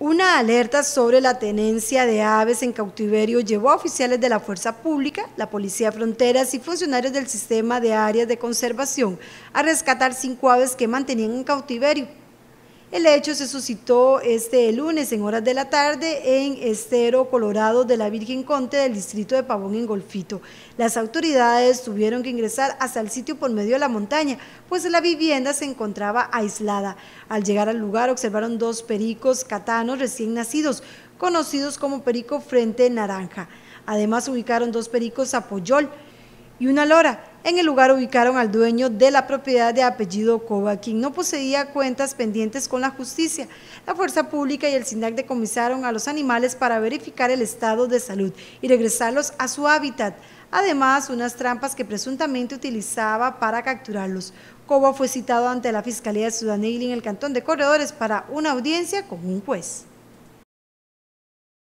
Una alerta sobre la tenencia de aves en cautiverio llevó a oficiales de la Fuerza Pública, la Policía Fronteras y funcionarios del Sistema de Áreas de Conservación a rescatar cinco aves que mantenían en cautiverio el hecho se suscitó este lunes en horas de la tarde en Estero Colorado de la Virgen Conte del distrito de Pavón en Golfito. Las autoridades tuvieron que ingresar hasta el sitio por medio de la montaña, pues la vivienda se encontraba aislada. Al llegar al lugar observaron dos pericos catanos recién nacidos, conocidos como perico frente naranja. Además ubicaron dos pericos apoyol y una lora en el lugar ubicaron al dueño de la propiedad de apellido Cova, quien no poseía cuentas pendientes con la justicia. La Fuerza Pública y el SINDAC decomisaron a los animales para verificar el estado de salud y regresarlos a su hábitat. Además, unas trampas que presuntamente utilizaba para capturarlos. Cova fue citado ante la Fiscalía de en el Cantón de Corredores para una audiencia con un juez.